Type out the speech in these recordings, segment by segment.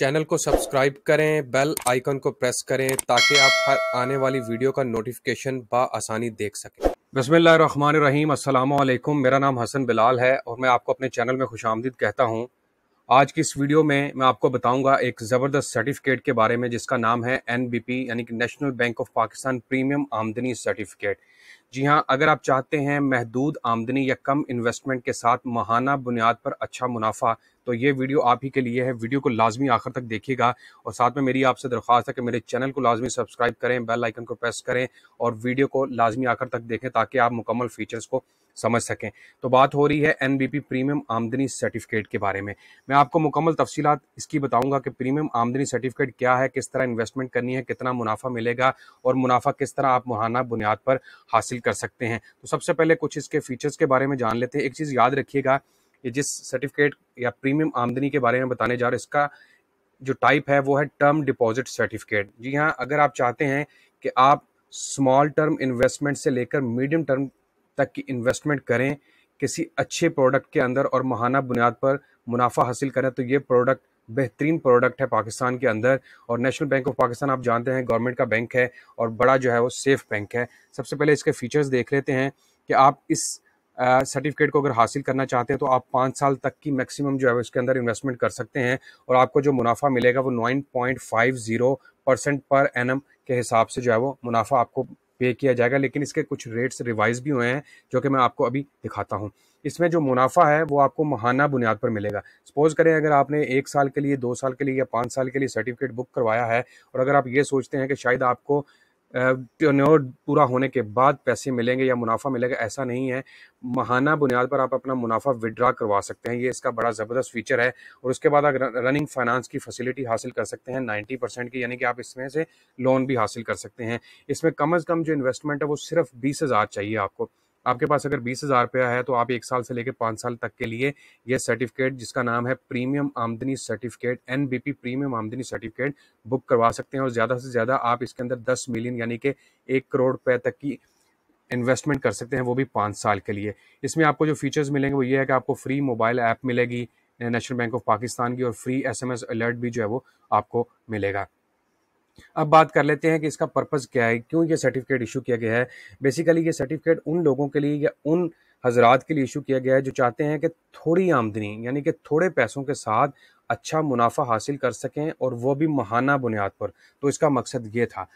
channel को subscribe करें bell icon को प्रेस करें ताकि आप हर आने वाली वीडियो का नोटिफिकेशन आसानी देख सकें बसमीम अल्लाम मेरा नाम हसन बिलाल है और मैं आपको अपने चैनल में खुश आमदीद कहता हूँ आज की इस वीडियो में मैं आपको बताऊंगा एक ज़बरदस्त सर्टिफिकेट के बारे में जिसका नाम है एन यानी कि National Bank of Pakistan premium आमदनी सर्टिफिकेट जी हाँ अगर आप चाहते हैं महदूद आमदनी या कम इन्वेस्टमेंट के साथ महाना बुनियाद पर अच्छा मुनाफा तो ये वीडियो आप ही के लिए है वीडियो को लाजमी आखिर तक देखिएगा और साथ में मेरी आपसे दरख्वास्त है कि मेरे चैनल को लाजमी सब्सक्राइब करें बेल आइकन को प्रेस करें और वीडियो को लाजमी आखिर तक देखें ताकि आप मुकम्मल फीचर्स को समझ सकें तो बात हो रही है एन प्रीमियम आमदनी सर्टिफिकेट के बारे में मैं आपको मुकम्मल तफसीत इसकी बताऊंगा कि प्रीमियम आमदनी सर्टिफिकेट क्या है किस तरह इन्वेस्टमेंट करनी है कितना मुनाफा मिलेगा और मुनाफा किस तरह आप मुहाना बुनियाद पर हासिल कर सकते हैं तो सबसे पहले कुछ इसके फीचर्स के बारे में जान लेते हैं एक चीज़ याद रखिएगा ये जिस सर्टिफिकेट या प्रीमियम आमदनी के बारे में बताने जा रहे हैं इसका जो टाइप है वो है टर्म डिपॉजिट सर्टिफिकेट जी हाँ अगर आप चाहते हैं कि आप स्मॉल टर्म इन्वेस्टमेंट से लेकर मीडियम टर्म तक की इन्वेस्टमेंट करें किसी अच्छे प्रोडक्ट के अंदर और महाना बुनियाद पर मुनाफा हासिल करें तो ये प्रोडक्ट बेहतरीन प्रोडक्ट है पाकिस्तान के अंदर और नेशनल बैंक ऑफ पाकिस्तान आप जानते हैं गवर्नमेंट का बैंक है और बड़ा जो है वो सेफ बैंक है सबसे पहले इसके फीचर्स देख लेते हैं कि आप इस सर्टिफिकेट को अगर हासिल करना चाहते हैं तो आप पाँच साल तक की मैक्सिमम जो है उसके अंदर इन्वेस्टमेंट कर सकते हैं और आपको जो मुनाफा मिलेगा वो nine point five zero percent per annum हिसाब से जो है वो मुनाफा आपको पे किया जाएगा लेकिन इसके कुछ रेट्स रिवाइज भी हुए हैं जो कि मैं आपको अभी दिखाता हूँ इसमें जो मुनाफा है वो आपको महाना बुनियाद पर मिलेगा सपोज करें अगर आपने एक साल के लिए दो साल के लिए या पाँच साल के लिए सर्टिफिकेट बुक करवाया है और अगर आप ये सोचते हैं कि शायद आपको पूरा होने के बाद पैसे मिलेंगे या मुनाफा मिलेगा ऐसा नहीं है महाना बुनियाद पर आप अपना मुनाफा विड्रा करवा सकते हैं ये इसका बड़ा ज़बरदस्त फीचर है और उसके बाद आप रनिंग फाइनेंस की फैसिलिटी हासिल कर सकते हैं 90 परसेंट की यानी कि आप इसमें से लोन भी हासिल कर सकते हैं इसमें कम अज़ कम जो इन्वेस्टमेंट है वो सिर्फ बीस हज़ार चाहिए आपको आपके पास अगर बीस हज़ार रुपया है तो आप एक साल से लेकर पाँच साल तक के लिए यह सर्टिफिकेट जिसका नाम है प्रीमियम आमदनी सर्टिफिकेट एन प्रीमियम आमदनी सर्टिफिकेट बुक करवा सकते हैं और ज़्यादा से ज़्यादा आप इसके अंदर दस मिलियन यानी कि एक करोड़ रुपए तक की इन्वेस्टमेंट कर सकते हैं वो भी पाँच साल के लिए इसमें आपको जो फीचर्स मिलेंगे वो ये है कि आपको फ्री मोबाइल ऐप मिलेगी नेशनल बैंक ऑफ पाकिस्तान की और फ्री एसएमएस अलर्ट भी जो है वो आपको मिलेगा अब बात कर लेते हैं कि इसका पर्पज़ क्या है क्यों ये सर्टिफिकेट इशू किया गया है बेसिकली ये सर्टिफिकेट उन लोगों के लिए या उन हजरात के लिए इशू किया गया है जो चाहते हैं कि थोड़ी आमदनी यानी कि थोड़े पैसों के साथ अच्छा मुनाफा हासिल कर सकें और वो भी महाना बुनियाद पर तो इसका मकसद ये था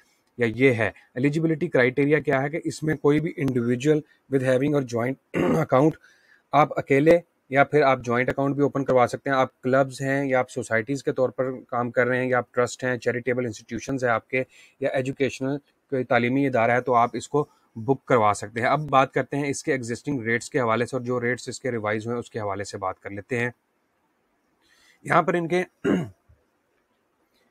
या ये है एलिजिबिलिटी क्राइटेरिया क्या है कि इसमें कोई भी इंडिविजुअल विद हैविंग और जॉइंट अकाउंट आप अकेले या फिर आप जॉइंट अकाउंट भी ओपन करवा सकते हैं आप क्लब्स हैं या आप सोसाइटीज़ के तौर पर काम कर रहे हैं या आप ट्रस्ट हैं चैरिटेबल इंस्टीट्यूशन है आपके या एजुकेशनल कोई तालीमी इदारा है तो आप इसको बुक करवा सकते हैं अब बात करते हैं इसके एग्जिस्टिंग रेट्स के हवाले से और जो रेट्स इसके रिवाइज हुए हैं उसके हवाले से बात कर लेते हैं यहाँ पर इनके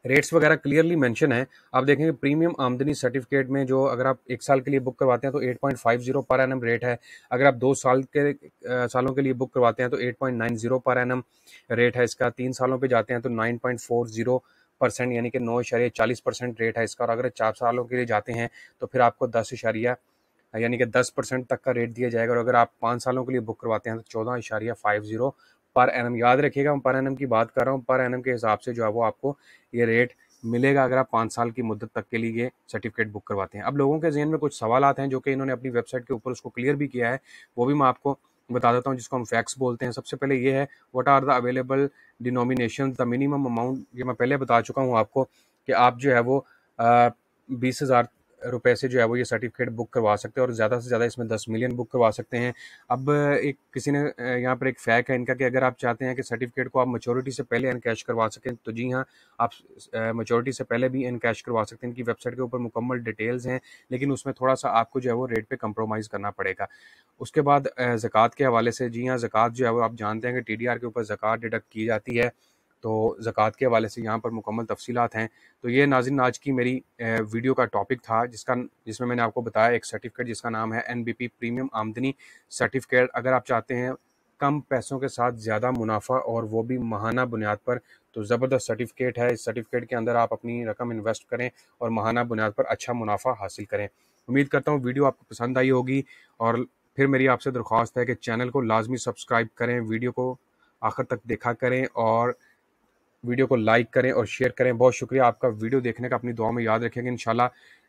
रेट्स वगैरह क्लियरली मेंशन है आप देखेंगे प्रीमियम आमदनी सर्टिफिकेट में जो अगर आप एक साल के लिए बुक करवाते हैं तो 8.50 पर एनम रेट है अगर आप दो साल के आ, सालों के लिए बुक करवाते हैं तो 8.90 पर एनम रेट है इसका तीन सालों पर जाते हैं तो नाइन परसेंट यानी कि नौ इशारिया चालीस परसेंट रेट है इसका और अगर चार सालों के लिए जाते हैं तो फिर आपको दस इशारिया यानी कि दस परसेंट तक का रेट दिया जाएगा और अगर आप पाँच सालों के लिए बुक करवाते हैं तो चौदह इशारिया five zero per annum रखिएगा हम पर एन की बात कर रहा हूँ पर एन के हिसाब से जो है वो आपको ये रेट मिलेगा अगर आप पाँच साल की मुद्दत तक के लिए ये सर्टिफिकेट बुक करवाते हैं अब लोगों के जहन में कुछ सवाल आते हैं जो कि इन्होंने अपनी वेबसाइट के ऊपर उसको क्लियर भी किया है वो भी मैं आपको बता देता हूँ जिसको हम फैक्स बोलते हैं सबसे पहले ये है what are the available denomination the minimum amount ये मैं पहले बता चुका हूँ आपको कि आप जो है वो बीस हज़ार रुपए से जो है वो ये सर्टिफिकेट बुक करवा सकते हैं और ज़्यादा से ज़्यादा इसमें दस मिलियन बुक करवा सकते हैं अब एक किसी ने यहाँ पर एक फैक है इनका कि अगर आप चाहते हैं कि सर्टिफिकेट को आप मचोरिटी से पहले इनकेश करवा सकें तो जी हाँ आप मचोरिटी से पहले भी इनकेश करवा सकते हैं इनकी वेबसाइट के ऊपर मुकम्मल डिटेल्स हैं लेकिन उसमें थोड़ा सा आपको जो है वो रेट पर कंप्रोमाइज़ करना पड़ेगा उसके बाद जक़ात के हवाले से जी हाँ ज़क़ात जो है वो आप जानते हैं कि टी के ऊपर जक़ात डिडक्ट की जाती है तो ज़क़़त के हवाले से यहाँ पर मुकम्मल तफसीत हैं तो ये नाजिन आज की मेरी वीडियो का टॉपिक था जिसका जिसमें मैंने आपको बताया एक सर्टिफिकेट जिसका नाम है एन बी पी प्रीमियम आमदनी सर्टिफिकेट अगर आप चाहते हैं कम पैसों के साथ ज़्यादा मुनाफा और वो भी महाना बुनियाद पर तो ज़बरदस्त सर्टिफिकेट है इस सर्टिफिकेट के अंदर आप अपनी रकम इन्वेस्ट करें और महाना बुनियाद पर अच्छा मुनाफा हासिल करें उम्मीद करता हूँ वीडियो आपको पसंद आई होगी और फिर मेरी आपसे दरख्वास्त है कि चैनल को लाजमी सब्सक्राइब करें वीडियो को आखिर तक देखा करें और वीडियो को लाइक करें और शेयर करें बहुत शुक्रिया आपका वीडियो देखने का अपनी दुआ में याद रखेंगे इंशाल्लाह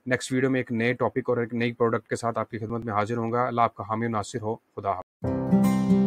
नेक्स्ट वीडियो में एक नए टॉपिक और एक नई प्रोडक्ट के साथ आपकी खिदमत में हाजिर होंगे अल्लाह आपका हामी नासिर हो खुदा हाफ़